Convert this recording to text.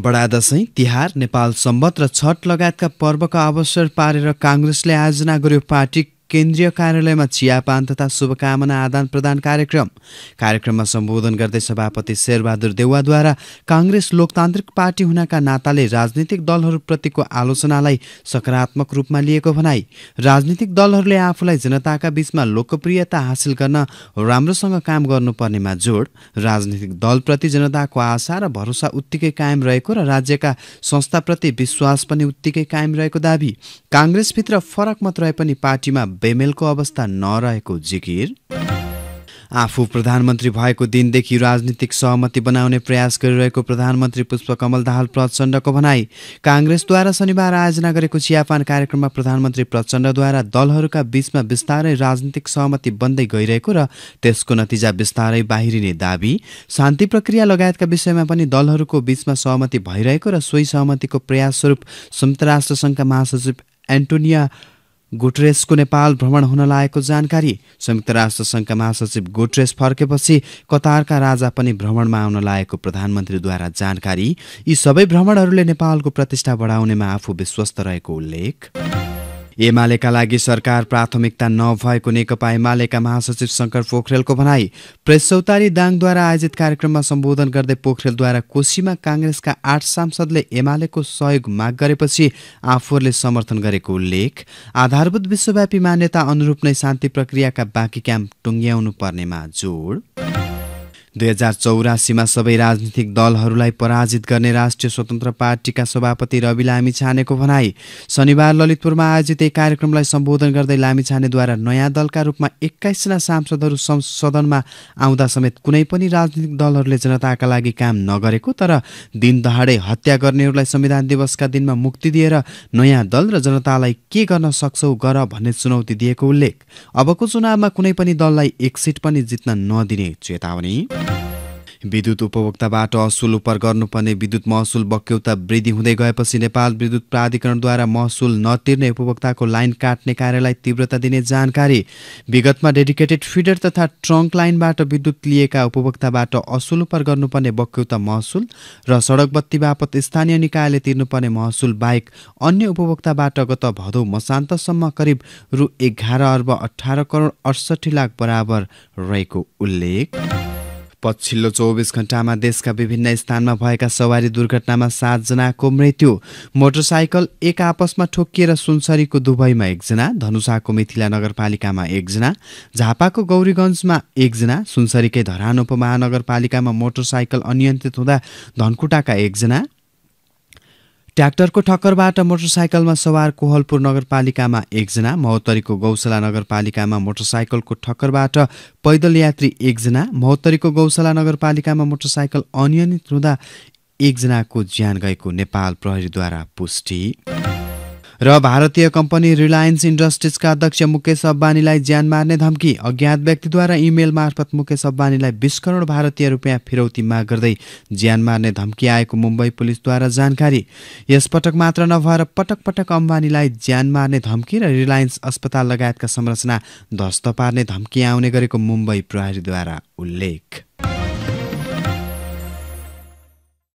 बडा दसैँ तिहार नेपाल सम्बत र छठ लगायतका पर्वका अवसर पारेर काङ्ग्रेसले आयोजना गर्यो पार्टी केन्द्रीय कार्यालयमा चियापान तथा शुभकामना आदान प्रदान कार्यक्रम कार्यक्रममा सम्बोधन गर्दै सभापति शेरबहादुर देउवाद्वारा काङ्ग्रेस लोकतान्त्रिक पार्टी हुनाका नाताले राजनीतिक दलहरूप्रतिको आलोचनालाई सकारात्मक रूपमा लिएको भनाई राजनीतिक दलहरूले आफूलाई जनताका बीचमा लोकप्रियता हासिल गर्न राम्रोसँग काम गर्नुपर्नेमा जोड राजनीतिक दलप्रति जनताको आशा र भरोसा उत्तिकै कायम रहेको र राज्यका संस्थाप्रति विश्वास पनि उत्तिकै कायम रहेको दावी काङ्ग्रेसभित्र फरक मत रहे पनि पार्टीमा बेमेलको अवस्था नरहेको जिकिर आफू प्रधानमन्त्री भएको दिनदेखि राजनीतिक सहमति बनाउने प्रयास गरिरहेको प्रधानमन्त्री पुष्पकमल दाहाल प्रचण्डको भनाई काङ्ग्रेसद्वारा शनिबार आयोजना गरेको चियापान कार्यक्रममा प्रधानमन्त्री प्रचण्डद्वारा दलहरूका बीचमा बिस्तारै राजनीतिक सहमति बन्दै गइरहेको र त्यसको नतिजा बिस्तारै बाहिरिने दावी शान्ति प्रक्रिया लगायतका विषयमा पनि दलहरूको बीचमा सहमति भइरहेको र सोही सहमतिको प्रयास स्वरूप संयुक्त राष्ट्रसङ्घका महासचिव एन्टोनिया गुटरेसको नेपाल भ्रमण हुन लागेको जानकारी संयुक्त राष्ट्र सङ्घका महासचिव गुटरेस फर्केपछि कतारका राजा पनि भ्रमणमा आउन लागेको प्रधानमन्त्रीद्वारा जानकारी यी सबै भ्रमणहरूले नेपालको प्रतिष्ठा बढाउनेमा आफू विश्वस्त रहेको उल्लेख एमालेका लागि सरकार प्राथमिकता नभएको नेकपा एमालेका महासचिव शङ्कर पोखरेलको भनाई प्रेस चौतारी दाङद्वारा आयोजित कार्यक्रममा सम्बोधन गर्दै पोखरेलद्वारा कोशीमा काङ्ग्रेसका आठ सांसदले एमालेको सहयोग माग गरेपछि आफूहरूले समर्थन गरेको उल्लेख आधारभूत विश्वव्यापी मान्यता अनुरूप नै शान्ति प्रक्रियाका बाँकी क्याम्प टुङ्ग्याउनु पर्नेमा जोड दुई हजार चौरासीमा सबै राजनीतिक दलहरूलाई पराजित गर्ने राष्ट्रिय स्वतन्त्र पार्टीका सभापति रवि लामिछानेको भनाई शनिबार ललितपुरमा आयोजित एक कार्यक्रमलाई सम्बोधन गर्दै लामिछानेद्वारा नयाँ दलका रूपमा एक्काइसजना सांसदहरू संसदनमा आउँदा समेत कुनै पनि राजनीतिक दलहरूले जनताका लागि काम नगरेको तर दिन दहाडे हत्या गर्नेहरूलाई संविधान दिवसका दिनमा मुक्ति दिएर नयाँ दल र जनतालाई के गर्न सक्छौ गर भन्ने चुनौती दिएको उल्लेख अबको चुनावमा कुनै पनि दललाई एक सिट पनि जित्न नदिने चेतावनी विद्युत उपभोक्ताबाट असुल उप गर्नुपर्ने विद्युत महसुल बक्यौता वृद्धि हुँदै गएपछि नेपाल विद्युत प्राधिकरणद्वारा महसुल नतिर्ने उपभोक्ताको लाइन काट्ने कार्यलाई तीव्रता दिने जानकारी विगतमा डेडिकेटेड फिडर तथा ट्रङ्क लाइनबाट विद्युत लिएका उपभोक्ताबाट असुल उपर गर्नुपर्ने बक्यौता महसुल र सडक बत्ती बापत स्थानीय निकायले तिर्नुपर्ने महसुल बाहेक अन्य उपभोक्ताबाट गत भदौ मसान्तसम्म करिब रु एघार अर्ब अठार करोड अडसठी लाख बराबर रहेको उल्लेख पछिल्लो चौबिस घण्टामा देशका विभिन्न स्थानमा भएका सवारी दुर्घटनामा सातजनाको मृत्यु मोटरसाइकल एक आपसमा ठोकिएर सुनसरीको दुबईमा एकजना धनुषाको मिथिला नगरपालिकामा एकजना झापाको गौरीगञ्जमा एकजना सुनसरीकै धरान उपमहानगरपालिकामा मोटरसाइकल अनियन्त्रित हुँदा धनकुटाका एकजना ट्र्याक्टरको ठक्करबाट मोटरसाइकलमा सवार कोहलपुर नगरपालिकामा एकजना महोत्तरीको गौशाला नगरपालिकामा मोटरसाइकलको ठक्करबाट पैदल यात्री एकजना महोत्तरीको गौशाला नगरपालिकामा मोटरसाइकल अनियमित हुँदा एकजनाको ज्यान गएको नेपाल प्रहरीद्वारा पुष्टि र भारतीय कम्पनी रिलायन्स इन्डस्ट्रिजका अध्यक्ष मुकेश अब्बानीलाई ज्यान मार्ने धम्की अज्ञात व्यक्तिद्वारा इमेल मार्फत मुकेश अब्बानीलाई बिस करोड भारतीय रुपियाँ फिरौती माग गर्दै ज्यान मार्ने धम्की आएको मुम्बई पुलिसद्वारा जानकारी यसपटक मात्र नभएर पटक पटक अम्बानीलाई ज्यान मार्ने धम्की र रिलायन्स अस्पताल लगायतका संरचना ध्वस्त पार्ने धम्की आउने गरेको मुम्बई प्रहरीद्वारा उल्लेख